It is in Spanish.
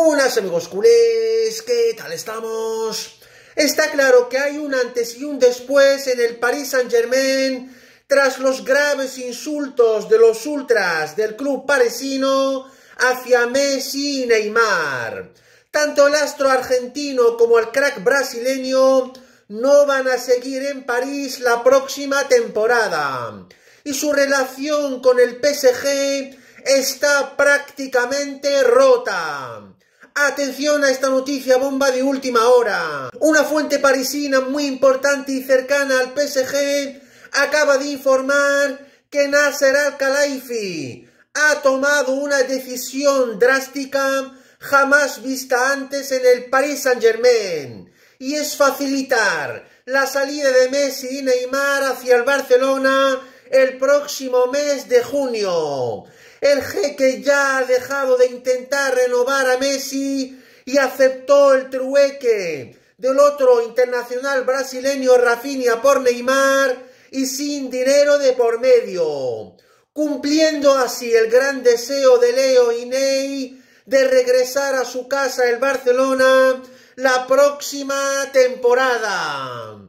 ¡Hola amigos culés, ¿qué tal estamos? Está claro que hay un antes y un después en el Paris Saint Germain tras los graves insultos de los ultras del club parisino hacia Messi y Neymar. Tanto el astro argentino como el crack brasileño no van a seguir en París la próxima temporada y su relación con el PSG está prácticamente rota. Atención a esta noticia bomba de última hora. Una fuente parisina muy importante y cercana al PSG acaba de informar que Nasser Al-Khelaifi ha tomado una decisión drástica jamás vista antes en el Paris Saint-Germain y es facilitar la salida de Messi y Neymar hacia el Barcelona el próximo mes de junio. El jeque ya ha dejado de intentar renovar a Messi y aceptó el trueque del otro internacional brasileño Rafinha por Neymar y sin dinero de por medio, cumpliendo así el gran deseo de Leo y Ney de regresar a su casa el Barcelona la próxima temporada.